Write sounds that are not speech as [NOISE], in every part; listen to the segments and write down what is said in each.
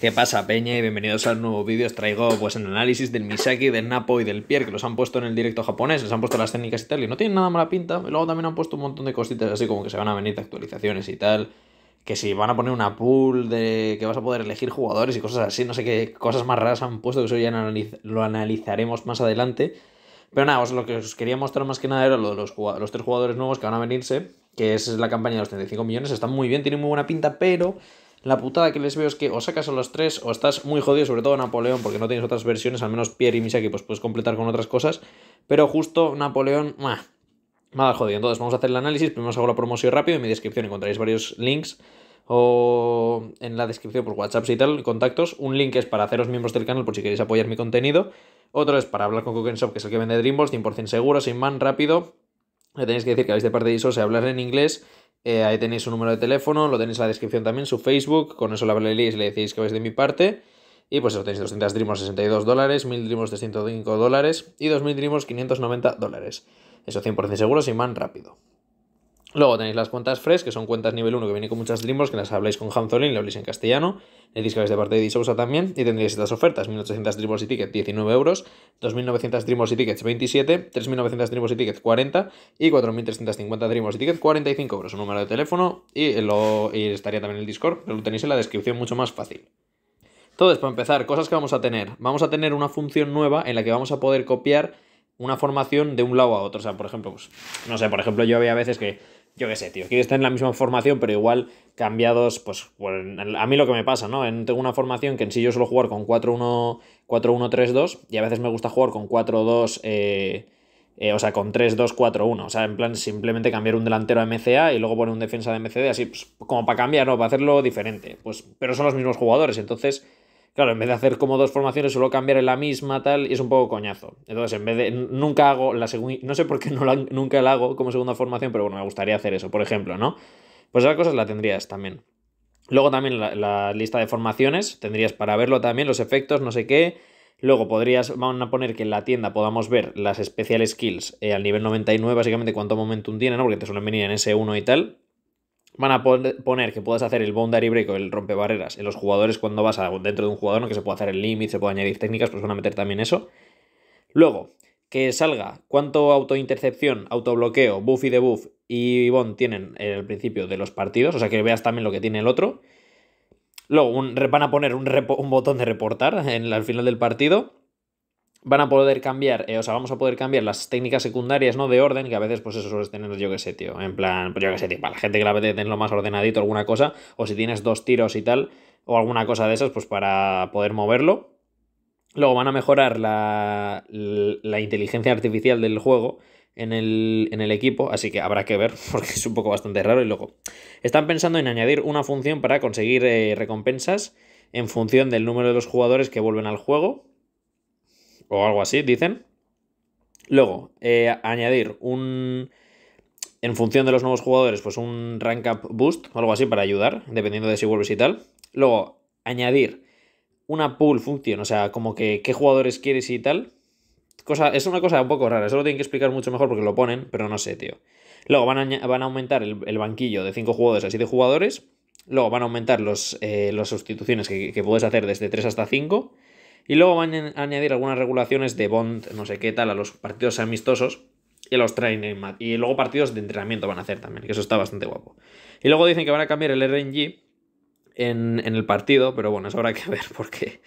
¿Qué pasa, Peña? Y bienvenidos al nuevo vídeo. Os traigo pues el análisis del Misaki, del Napo y del Pierre, que los han puesto en el directo japonés, les han puesto las técnicas y tal, y no tienen nada mala pinta. Y luego también han puesto un montón de cositas así como que se van a venir de actualizaciones y tal. Que si van a poner una pool de que vas a poder elegir jugadores y cosas así, no sé qué cosas más raras han puesto, que eso ya lo analizaremos más adelante. Pero nada, lo que os quería mostrar más que nada era lo de los, los tres jugadores nuevos que van a venirse, que es la campaña de los 35 millones. Están muy bien, tienen muy buena pinta, pero la putada que les veo es que o sacas a los tres o estás muy jodido, sobre todo Napoleón, porque no tienes otras versiones, al menos Pierre y Misaki, pues puedes completar con otras cosas. Pero justo Napoleón, mah, jodido. Entonces vamos a hacer el análisis, primero os hago la promoción rápido, en mi descripción encontraréis varios links o en la descripción por pues, WhatsApp y tal, contactos. Un link es para haceros miembros del canal por si queréis apoyar mi contenido. Otro es para hablar con Cooking Shop, que es el que vende Dreamballs, 100% seguro, sin man, rápido. Le tenéis que decir que habéis de parte de ISO, se hablar en inglés eh, ahí tenéis su número de teléfono, lo tenéis en la descripción también, su Facebook. Con eso la y le decís que vais de mi parte. Y pues tenéis 200 Dreamos 62 dólares, 1000 Dreamos 305 dólares y 2000 Dreamos 590 dólares. Eso 100% seguro, sin man rápido. Luego tenéis las cuentas Fresh, que son cuentas nivel 1 que vienen con muchas Drimos, que las habláis con Hanzolin, le habléis en castellano. El disco de parte de Disosa también. Y tendréis estas ofertas: 1800 Dribbles y Tickets 19 euros. 2900 Dribbles y Tickets, 27. 3900 Dribbles y Tickets, 40. Y 4350 Dribbles y Tickets, 45 euros. Un número de teléfono. Y, lo, estaría también en el Discord, pero lo tenéis en la descripción mucho más fácil. Entonces, para empezar, cosas que vamos a tener. Vamos a tener una función nueva en la que vamos a poder copiar una formación de un lado a otro. O sea, por ejemplo, pues, no sé, por ejemplo, yo había veces que yo qué sé, tío, quieres en la misma formación, pero igual cambiados, pues, bueno a mí lo que me pasa, ¿no? tengo una formación que en sí yo suelo jugar con 4-1-3-2 y a veces me gusta jugar con 4-2, eh, eh, o sea, con 3-2-4-1, o sea, en plan simplemente cambiar un delantero a MCA y luego poner un defensa de MCD, así pues, como para cambiar, ¿no? Para hacerlo diferente, pues, pero son los mismos jugadores, entonces Claro, en vez de hacer como dos formaciones, suelo cambiar en la misma, tal, y es un poco coñazo. Entonces, en vez de. Nunca hago la segunda. No sé por qué no nunca la hago como segunda formación, pero bueno, me gustaría hacer eso, por ejemplo, ¿no? Pues esas cosas la tendrías también. Luego también la, lista de formaciones, tendrías para verlo también, los efectos, no sé qué. Luego podrías, van a poner que en la tienda podamos ver las especial skills eh, al nivel 99, básicamente cuánto momentum tiene, ¿no? Porque te suelen venir en S1 y tal van a poner que puedas hacer el boundary break o el barreras en los jugadores cuando vas dentro de un jugador, ¿no? que se puede hacer el límite, se puede añadir técnicas, pues van a meter también eso. Luego, que salga cuánto autointercepción, autobloqueo, buff y debuff y bond tienen el principio de los partidos, o sea que veas también lo que tiene el otro. Luego van a poner un, botón de reportar en, al final del partido van a poder cambiar, eh, o sea, vamos a poder cambiar las técnicas secundarias, ¿no? De orden, que a veces, pues eso sueles tener, yo qué sé, tío. En plan, pues yo que sé, tío, para la gente que la apetece tenerlo más ordenadito, alguna cosa, o si tienes dos tiros y tal, o alguna cosa de esas, pues para poder moverlo. Luego van a mejorar la, inteligencia artificial del juego en el, equipo, así que habrá que ver, [LAUGHS] porque es un poco bastante raro. Y luego, están pensando en añadir una función para conseguir eh, recompensas en función del número de los jugadores que vuelven al juego o algo así, dicen. Luego, eh, añadir un. En función de los nuevos jugadores, pues un rank up boost o algo así para ayudar, dependiendo de si vuelves y tal. Luego, añadir una pool function, o sea, como que qué jugadores quieres y tal. Cosa, es una cosa un poco rara, eso lo tienen que explicar mucho mejor porque lo ponen, pero no sé, tío. Luego van a, van a aumentar el, banquillo de 5 jugadores a 7 jugadores. Luego van a aumentar eh, las los, sustituciones que, que, puedes hacer desde 3 hasta 5. Y luego van a añadir algunas regulaciones de bond, no sé qué tal, a los partidos amistosos y los training Y luego partidos de entrenamiento van a hacer también, que eso está bastante guapo. Y luego dicen que van a cambiar el RNG en, el partido, pero bueno, eso habrá que [LAUGHS] ver porque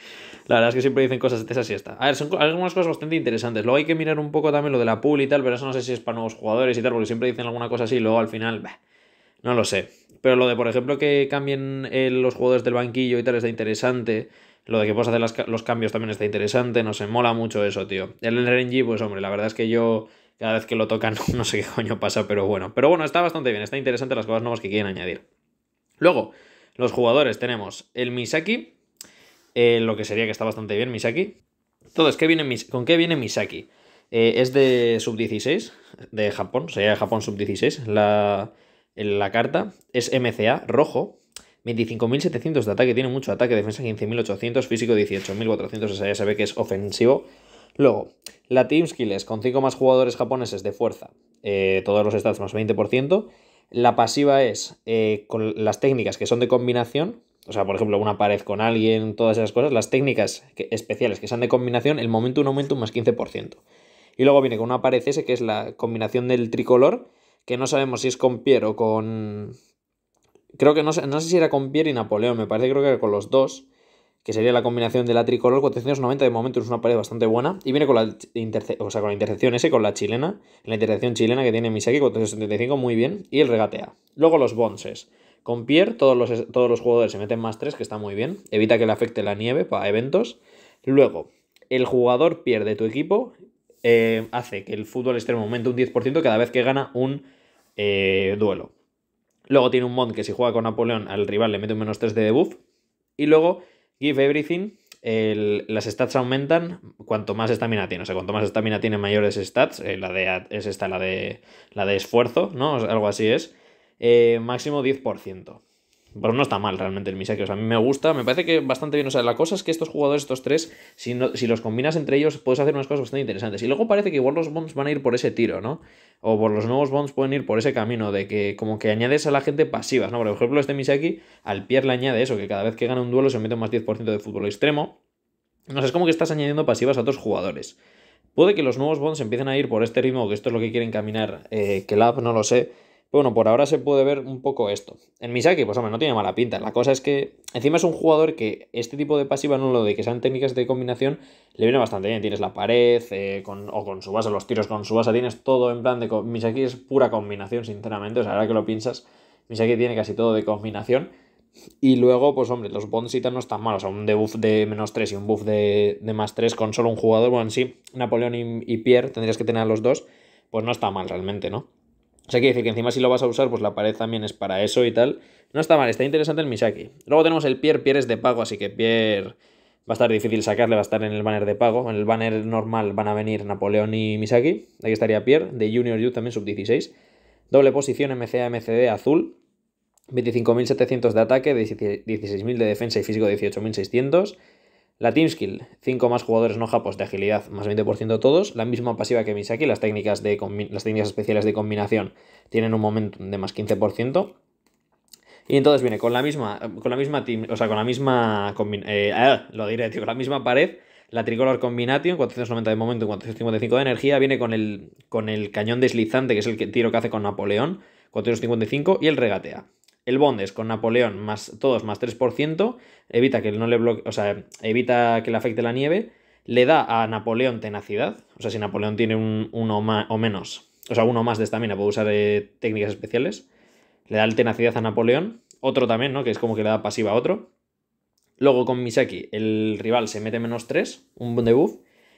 la verdad es que siempre dicen cosas de esas y está A ver, son algunas cosas bastante interesantes. Luego hay que mirar un poco también lo de la pool y tal, pero eso no sé si es para nuevos jugadores y tal, porque siempre dicen alguna cosa así y luego al final, no lo sé. Pero lo de, por ejemplo, que cambien eh, los jugadores del banquillo y tal está interesante. Lo de que puedes hacer los cambios también está interesante, no sé, mola mucho eso, tío. El RNG, pues hombre, la verdad es que yo cada vez que lo tocan [LAUGHS] no sé qué coño pasa, pero bueno. Pero bueno, está bastante bien, está interesante las cosas nuevas que quieren añadir. Luego, los jugadores tenemos el Misaki, eh, lo que sería que está bastante bien Misaki. Entonces, viene, ¿con qué viene Misaki? Eh, es de sub-16, de Japón, sería de Japón sub-16, la carta. Es MCA, rojo, 25.700 de ataque, tiene mucho ataque, defensa 15.800, físico 18.400, o sea, ya se que es ofensivo. Luego, la Team Skills con 5 más jugadores japoneses de fuerza, eh, todos los stats más 20%. La pasiva es eh, con las técnicas que son de combinación, o sea, por ejemplo, una pared con alguien, todas esas cosas, las técnicas especiales que sean de combinación, el momento un aumento más 15%. Y luego viene con una pared ese que es la combinación del tricolor, que no sabemos si es con Pierre o con, creo que no, sé si era con Pierre y Napoleón, me parece creo que era con los dos, que sería la combinación de la tricolor 490 de momento es una pared bastante buena y viene con la o sea, con la intercepción ese, con la chilena, la intercepción chilena que tiene Misaki 475 muy bien y el regatea. Luego los bonses. Con Pierre todos los, todos los jugadores se meten más 3 que está muy bien, evita que le afecte la nieve para eventos. Luego, el jugador pierde tu equipo eh, hace que el fútbol extremo aumente un 10% cada vez que gana un eh, duelo. Luego tiene un mod que si juega con Napoleón al rival le mete un menos 3 de debuff. Y luego Give Everything, las stats aumentan cuanto más estamina tiene. O sea, cuanto más estamina tiene, mayores stats. Eh, la de es esta, la de, la de esfuerzo, ¿no? algo así es. Eh, máximo 10%. Bueno, no está mal realmente el Misaki. O sea, a mí me gusta, me parece que bastante bien. O sea, la cosa es que estos jugadores, estos tres, si, si los combinas entre ellos, puedes hacer unas cosas bastante interesantes. Y luego parece que igual los Bonds van a ir por ese tiro, ¿no? O por los nuevos Bonds pueden ir por ese camino de que como que añades a la gente pasivas, ¿no? Por ejemplo, este Misaki al Pierre le añade eso, que cada vez que gana un duelo se mete un más 10% de fútbol extremo. No sé, es como que estás añadiendo pasivas a otros jugadores. Puede que los nuevos Bonds empiecen a ir por este ritmo, que esto es lo que quieren caminar, eh, que Lab, no lo sé bueno, por ahora se puede ver un poco esto. En Misaki, pues hombre, no tiene mala pinta. La cosa es que encima es un jugador que este tipo de pasiva, no lo de que sean técnicas de combinación, le viene bastante bien. Tienes la pared eh, o con su base, los tiros con su base, tienes todo en plan de... Misaki es pura combinación, sinceramente. O sea, ahora que lo piensas, Misaki tiene casi todo de combinación. Y luego, pues hombre, los Bonsitas no están malos. O sea, un debuff de menos 3 y un buff de, más 3 con solo un jugador. Bueno, sí, Napoleón y, y Pierre tendrías que tener a los dos. Pues no está mal realmente, ¿no? O sea, quiere decir que encima si lo vas a usar, pues la pared también es para eso y tal. No está mal, está interesante el Misaki. Luego tenemos el Pierre, Pierre es de pago, así que Pierre va a estar difícil sacarle, va a estar en el banner de pago. En el banner normal van a venir Napoleón y Misaki. ahí estaría Pierre, de Junior Youth también sub-16. Doble posición MCA, MCD azul. 25.700 de ataque, 16.000 de defensa y físico 18.600. La Team Skill, 5 más jugadores no japos de agilidad, más 20% todos, la misma pasiva que Misaki, las técnicas, de las técnicas especiales de combinación tienen un momento de más 15%. Y entonces viene con la misma, con la misma team, o sea, con la misma, eh, ah, lo diré, con la misma pared, la Tricolor Combination, 490 de momento, 455 de energía, viene con el, con el cañón deslizante, que es el tiro que hace con Napoleón, 455, y el regatea el Bondes con Napoleón más todos más 3%, evita que no le bloque, o sea, evita que le afecte la nieve, le da a Napoleón tenacidad, o sea, si Napoleón tiene un uno más, o menos, o sea, uno más de estamina, puede usar eh, técnicas especiales, le da el tenacidad a Napoleón, otro también, ¿no? Que es como que le da pasiva a otro. Luego con Misaki, el rival se mete menos 3, un debuff.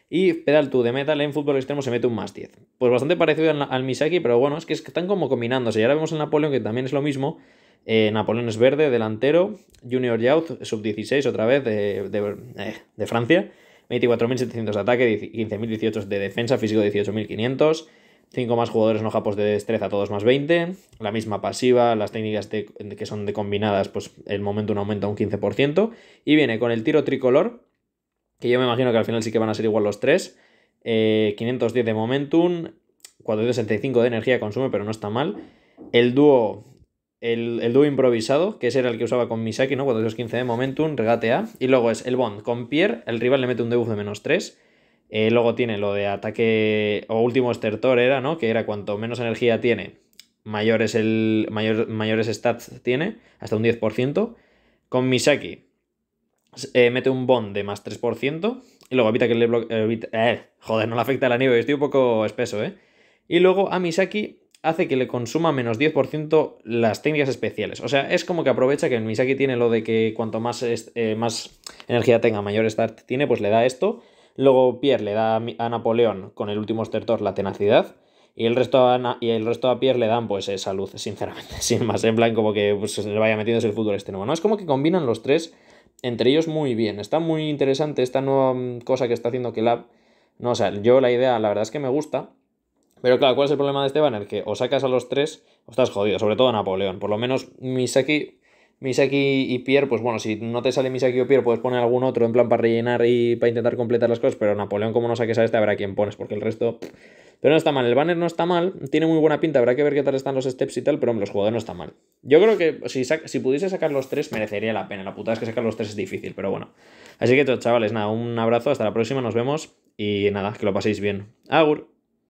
Y Pedal 2 de Metal en fútbol extremo se mete un más 10. Pues bastante parecido al, Misaki, pero bueno, es que están como combinándose. Y ahora vemos el Napoleón, que también es lo mismo, eh, Napoleón es verde, delantero. Junior Youth, sub-16 otra vez de, de eh, Francia. 24.700 de ataque, 15.018 de defensa, físico 18.500. 5 más jugadores no japos de destreza, todos más 20. La misma pasiva, las técnicas de, que son de combinadas, pues el momento un aumenta un 15%. Y viene con el tiro tricolor, que yo me imagino que al final sí que van a ser igual los tres. 510 eh, de momentum, 465 de energía consume, pero no está mal. El dúo el, el dúo improvisado, que ese era el que usaba con Misaki, ¿no? Cuando es 15 de Momentum, regate A. Y luego es el Bond con Pierre, el rival le mete un debuff de menos 3. Eh, luego tiene lo de ataque o último estertor era, ¿no? Que era cuanto menos energía tiene, el, mayor, mayores stats tiene, hasta un 10%. Con Misaki eh, mete un bond de más 3%. Y luego evita que le bloquee... Eh, joder, no le afecta la nieve, estoy un poco espeso, ¿eh? Y luego a Misaki hace que le consuma menos 10% las técnicas especiales. O sea, es como que aprovecha que el Misaki tiene lo de que cuanto más, eh, más energía tenga, mayor start tiene, pues le da esto. Luego Pierre le da a Napoleón con el último estertor la tenacidad. Y el resto a, y el resto a Pierre le dan pues esa eh, luz, [LAUGHS] sinceramente. Sin más, en plan como que pues, se le vaya metiendo el fútbol este nuevo. ¿no? Es como que combinan los tres entre ellos muy bien. Está muy interesante esta nueva mm, cosa que está haciendo Kelab. No, o sea, yo la idea la verdad es que me gusta. Pero claro, ¿cuál es el problema de este banner? Que o sacas a los tres o estás jodido, sobre todo a Napoleón. Por lo menos Misaki, Misaki y Pierre, pues bueno, si no te sale Misaki o Pierre, puedes poner algún otro en plan para rellenar y para intentar completar las cosas, pero Napoleón, como no saques a este, habrá quien pones, porque el resto... Pero no está mal, el banner no está mal, tiene muy buena pinta, habrá que ver qué tal están los steps y tal, pero hombre, los jugadores no están mal. Yo creo que si, si pudiese sacar los tres, merecería la pena. La putada es que sacar los tres es difícil, pero bueno. Así que, chavales, nada, un abrazo, hasta la próxima, nos vemos y nada, que lo paséis bien. Agur.